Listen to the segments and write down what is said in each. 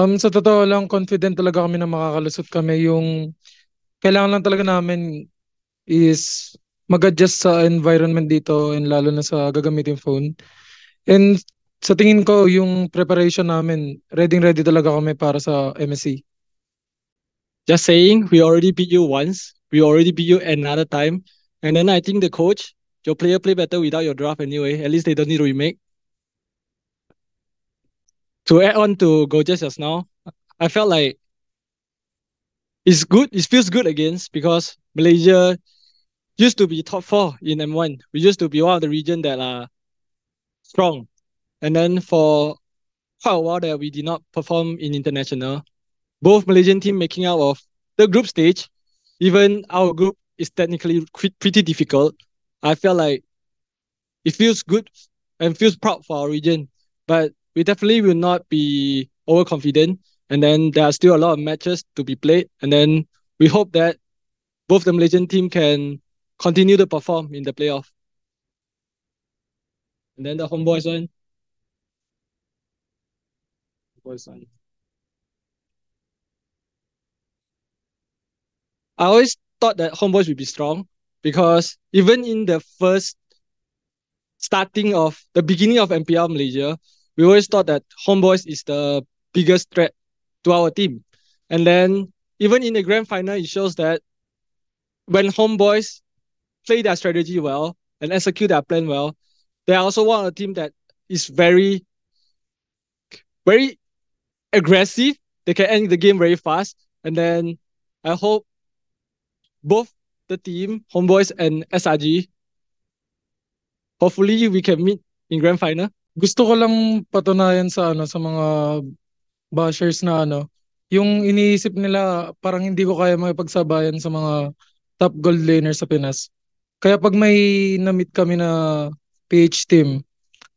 Um, sa totoo lang, confident talaga kami na makakalusot kami. Yung kailangan lang talaga namin is mag-adjust sa environment dito and lalo na sa gagamitin phone. And sa tingin ko, yung preparation namin, ready-ready talaga kami para sa MSC. Just saying, we already beat you once. We already beat you another time. And then I think the coach, your player play better without your draft anyway. At least they don't need to remake. to add on to go just now, I felt like it's good. It feels good against because Malaysia used to be top four in M1. We used to be one of the region that are strong. And then for quite a while that we did not perform in international, both Malaysian team making out of the group stage, even our group is technically pretty difficult. I feel like it feels good and feels proud for our region. But we definitely will not be overconfident. And then there are still a lot of matches to be played. And then we hope that both the Malaysian team can continue to perform in the playoff. And then the homeboys one. Homeboys one. I always thought that homeboys would be strong because even in the first starting of the beginning of MPL Malaysia, we always thought that homeboys is the biggest threat to our team. And then even in the grand final, it shows that when homeboys play their strategy well and execute their plan well, they are also one of the team that is very, very aggressive. They can end the game very fast. And then I hope both the team, homeboys and SRG, hopefully we can meet in grand final. gusto ko lang patunayan sa ano sa mga bashers na ano, yung iniisip nila parang hindi ko kaya makipagsabayan sa mga top gold laner sa Pinas. Kaya pag may na-meet kami na PH team,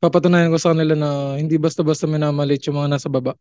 papatunayan ko sa kanila na hindi basta-basta minamalit yung mga nasa baba.